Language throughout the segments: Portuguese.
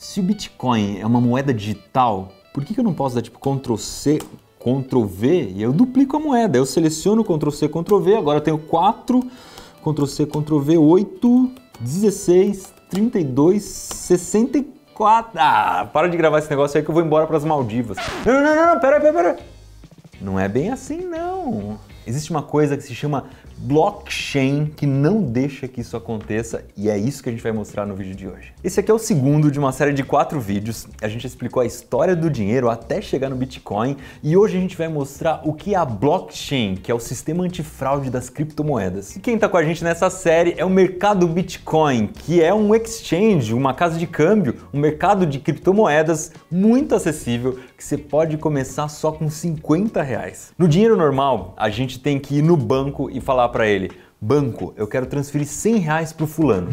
Se o Bitcoin é uma moeda digital, por que, que eu não posso dar tipo Ctrl C, Ctrl V e eu duplico a moeda? Eu seleciono Ctrl C, Ctrl V, agora eu tenho 4, Ctrl C, Ctrl V, 8, 16, 32, 64. Ah, para de gravar esse negócio aí que eu vou embora para as Maldivas. Não, não, não, não, pera, pera, pera. Não é bem assim, não. Existe uma coisa que se chama blockchain que não deixa que isso aconteça e é isso que a gente vai mostrar no vídeo de hoje. Esse aqui é o segundo de uma série de quatro vídeos. A gente explicou a história do dinheiro até chegar no Bitcoin e hoje a gente vai mostrar o que é a blockchain, que é o sistema antifraude das criptomoedas. E quem está com a gente nessa série é o mercado Bitcoin, que é um exchange, uma casa de câmbio, um mercado de criptomoedas muito acessível que você pode começar só com 50 reais. No dinheiro normal, a gente tem que ir no banco e falar para ele, banco, eu quero transferir 100 reais para o fulano.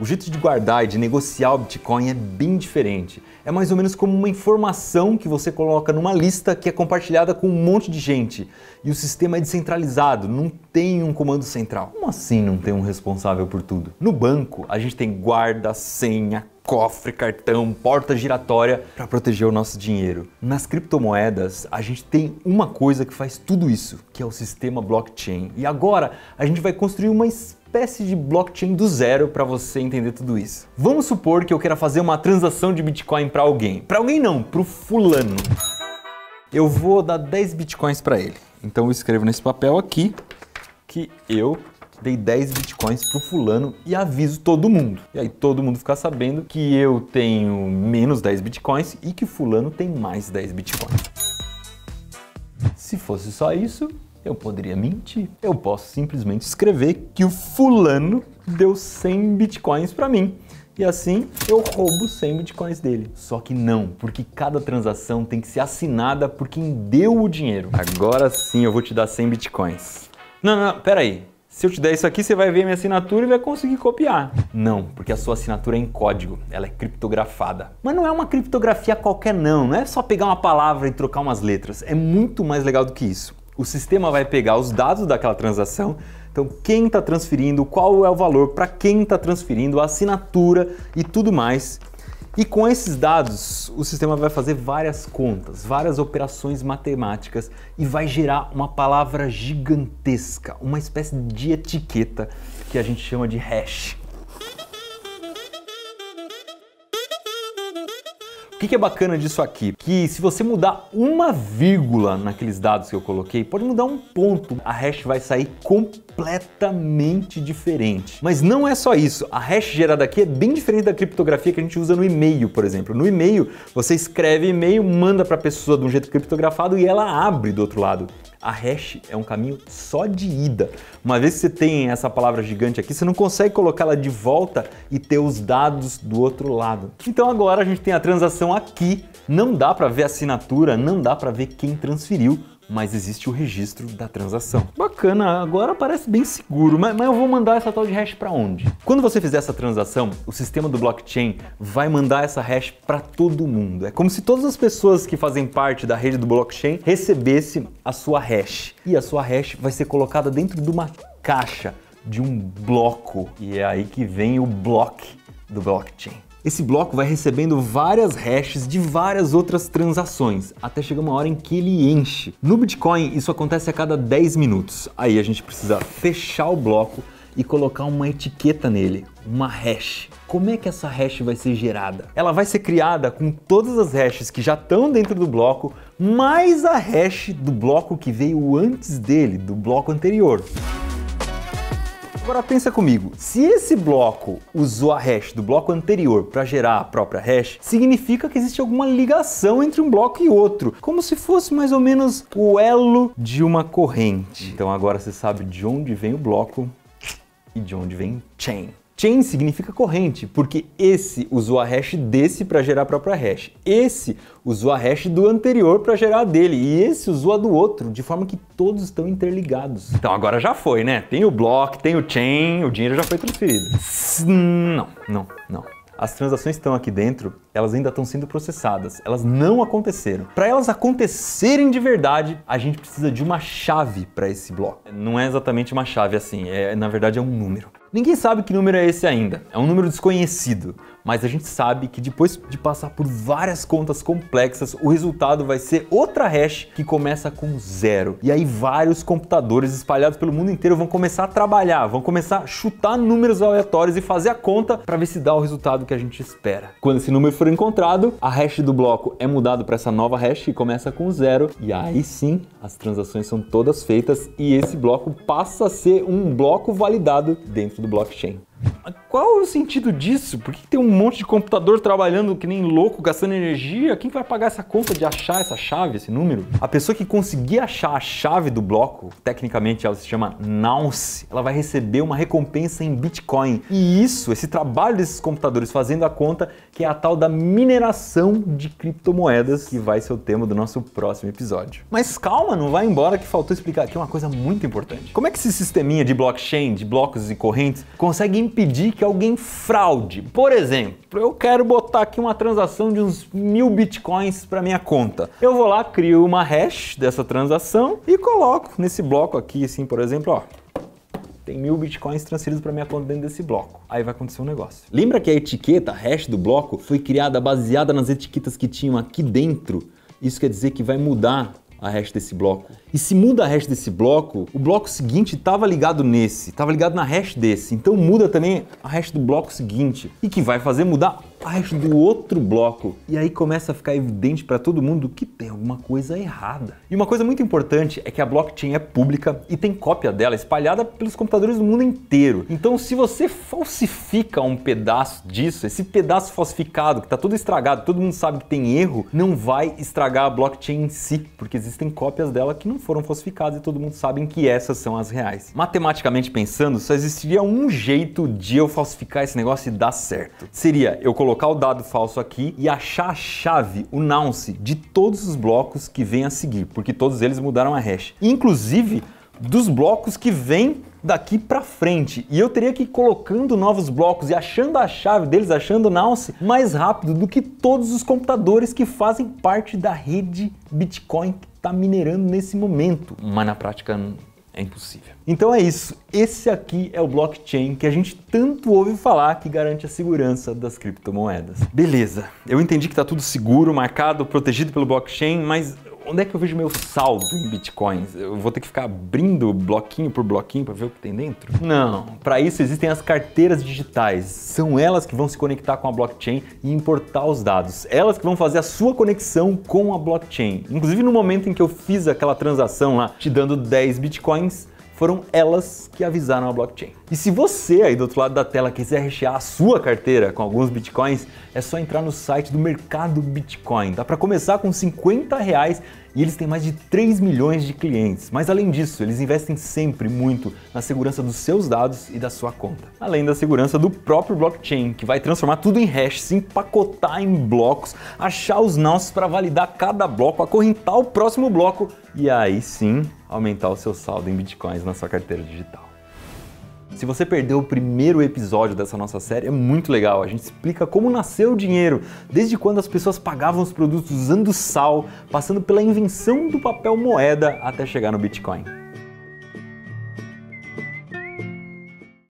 O jeito de guardar e de negociar o Bitcoin é bem diferente. É mais ou menos como uma informação que você coloca numa lista que é compartilhada com um monte de gente. E o sistema é descentralizado, não tem um comando central. Como assim não tem um responsável por tudo? No banco, a gente tem guarda, senha, cofre, cartão, porta giratória para proteger o nosso dinheiro. Nas criptomoedas, a gente tem uma coisa que faz tudo isso, que é o sistema blockchain. E agora a gente vai construir uma espécie de blockchain do zero para você entender tudo isso. Vamos supor que eu queira fazer uma transação de Bitcoin para alguém. Para alguém não, para o fulano. Eu vou dar 10 Bitcoins para ele. Então eu escrevo nesse papel aqui que eu dei 10 bitcoins pro fulano e aviso todo mundo. E aí todo mundo fica sabendo que eu tenho menos 10 bitcoins e que fulano tem mais 10 bitcoins. Se fosse só isso, eu poderia mentir. Eu posso simplesmente escrever que o fulano deu 100 bitcoins para mim. E assim eu roubo 100 bitcoins dele. Só que não, porque cada transação tem que ser assinada por quem deu o dinheiro. Agora sim eu vou te dar 100 bitcoins. Não, não, não, peraí se eu te der isso aqui, você vai ver minha assinatura e vai conseguir copiar. Não, porque a sua assinatura é em código, ela é criptografada. Mas não é uma criptografia qualquer não, não é só pegar uma palavra e trocar umas letras, é muito mais legal do que isso. O sistema vai pegar os dados daquela transação, então quem está transferindo, qual é o valor, para quem está transferindo, a assinatura e tudo mais, e com esses dados, o sistema vai fazer várias contas, várias operações matemáticas e vai gerar uma palavra gigantesca, uma espécie de etiqueta que a gente chama de hash. O que é bacana disso aqui? Que se você mudar uma vírgula naqueles dados que eu coloquei, pode mudar um ponto, a hash vai sair completamente completamente diferente. Mas não é só isso. A hash gerada aqui é bem diferente da criptografia que a gente usa no e-mail, por exemplo. No e-mail, você escreve e-mail, manda para a pessoa de um jeito criptografado e ela abre do outro lado. A hash é um caminho só de ida. Uma vez que você tem essa palavra gigante aqui, você não consegue colocá-la de volta e ter os dados do outro lado. Então agora a gente tem a transação aqui, não dá para ver a assinatura, não dá para ver quem transferiu, mas existe o registro da transação. Bacana, agora parece bem seguro, mas, mas eu vou mandar essa tal de hash para onde? Quando você fizer essa transação, o sistema do blockchain vai mandar essa hash para todo mundo. É como se todas as pessoas que fazem parte da rede do blockchain recebessem a sua hash. E a sua hash vai ser colocada dentro de uma caixa, de um bloco. E é aí que vem o block do blockchain. Esse bloco vai recebendo várias hashes de várias outras transações, até chegar uma hora em que ele enche. No Bitcoin, isso acontece a cada 10 minutos. Aí a gente precisa fechar o bloco e colocar uma etiqueta nele, uma hash. Como é que essa hash vai ser gerada? Ela vai ser criada com todas as hashes que já estão dentro do bloco, mais a hash do bloco que veio antes dele, do bloco anterior. Agora pensa comigo, se esse bloco usou a hash do bloco anterior para gerar a própria hash, significa que existe alguma ligação entre um bloco e outro, como se fosse mais ou menos o elo de uma corrente. Então agora você sabe de onde vem o bloco e de onde vem chain. Chain significa corrente, porque esse usou a hash desse para gerar a própria hash. Esse usou a hash do anterior para gerar a dele. E esse usou a do outro, de forma que todos estão interligados. Então agora já foi, né? Tem o block, tem o chain, o dinheiro já foi transferido. Não, não, não. As transações estão aqui dentro elas ainda estão sendo processadas, elas não aconteceram. Para elas acontecerem de verdade, a gente precisa de uma chave para esse bloco. Não é exatamente uma chave assim, é, na verdade é um número. Ninguém sabe que número é esse ainda, é um número desconhecido, mas a gente sabe que depois de passar por várias contas complexas, o resultado vai ser outra hash que começa com zero. E aí vários computadores espalhados pelo mundo inteiro vão começar a trabalhar, vão começar a chutar números aleatórios e fazer a conta para ver se dá o resultado que a gente espera. Quando esse número for encontrado, a hash do bloco é mudado para essa nova hash que começa com zero e aí sim as transações são todas feitas e esse bloco passa a ser um bloco validado dentro do blockchain. Qual o sentido disso? Por que tem um monte de computador trabalhando que nem louco, gastando energia? Quem vai pagar essa conta de achar essa chave, esse número? A pessoa que conseguir achar a chave do bloco, tecnicamente ela se chama nonce, ela vai receber uma recompensa em Bitcoin. E isso, esse trabalho desses computadores fazendo a conta, que é a tal da mineração de criptomoedas, que vai ser o tema do nosso próximo episódio. Mas calma, não vai embora que faltou explicar aqui uma coisa muito importante. Como é que esse sisteminha de blockchain, de blocos e correntes, consegue impedir que que alguém fraude. Por exemplo, eu quero botar aqui uma transação de uns mil bitcoins para minha conta. Eu vou lá, crio uma hash dessa transação e coloco nesse bloco aqui, assim, por exemplo, ó, tem mil bitcoins transferidos para minha conta dentro desse bloco. Aí vai acontecer um negócio. Lembra que a etiqueta, a hash do bloco, foi criada baseada nas etiquetas que tinham aqui dentro? Isso quer dizer que vai mudar a hash desse bloco. E se muda a hash desse bloco, o bloco seguinte estava ligado nesse, estava ligado na hash desse. Então muda também a hash do bloco seguinte e que vai fazer mudar faz do outro bloco. E aí começa a ficar evidente para todo mundo que tem alguma coisa errada. E uma coisa muito importante é que a blockchain é pública e tem cópia dela espalhada pelos computadores do mundo inteiro. Então, se você falsifica um pedaço disso, esse pedaço falsificado que está todo estragado, todo mundo sabe que tem erro, não vai estragar a blockchain em si, porque existem cópias dela que não foram falsificadas e todo mundo sabe que essas são as reais. Matematicamente pensando, só existiria um jeito de eu falsificar esse negócio e dar certo. Seria eu colocar colocar o dado falso aqui e achar a chave, o nonce, de todos os blocos que vêm a seguir, porque todos eles mudaram a hash. Inclusive, dos blocos que vêm daqui para frente. E eu teria que ir colocando novos blocos e achando a chave deles, achando o nonce, mais rápido do que todos os computadores que fazem parte da rede Bitcoin que está minerando nesse momento. Mas na prática é impossível. Então é isso. Esse aqui é o blockchain que a gente tanto ouve falar que garante a segurança das criptomoedas. Beleza. Eu entendi que está tudo seguro, marcado, protegido pelo blockchain, mas onde é que eu vejo meu saldo em bitcoins? Eu vou ter que ficar abrindo bloquinho por bloquinho para ver o que tem dentro? Não, para isso existem as carteiras digitais. São elas que vão se conectar com a blockchain e importar os dados. Elas que vão fazer a sua conexão com a blockchain. Inclusive no momento em que eu fiz aquela transação lá, te dando 10 bitcoins, foram elas que avisaram a blockchain. E se você aí do outro lado da tela quiser rechear a sua carteira com alguns bitcoins, é só entrar no site do mercado Bitcoin. Dá para começar com 50 reais e eles têm mais de 3 milhões de clientes. Mas além disso, eles investem sempre muito na segurança dos seus dados e da sua conta. Além da segurança do próprio blockchain, que vai transformar tudo em hash, se empacotar em blocos, achar os nós para validar cada bloco, acorrentar o próximo bloco e aí sim aumentar o seu saldo em bitcoins na sua carteira digital. Se você perdeu o primeiro episódio dessa nossa série, é muito legal. A gente explica como nasceu o dinheiro, desde quando as pessoas pagavam os produtos usando sal, passando pela invenção do papel moeda até chegar no Bitcoin.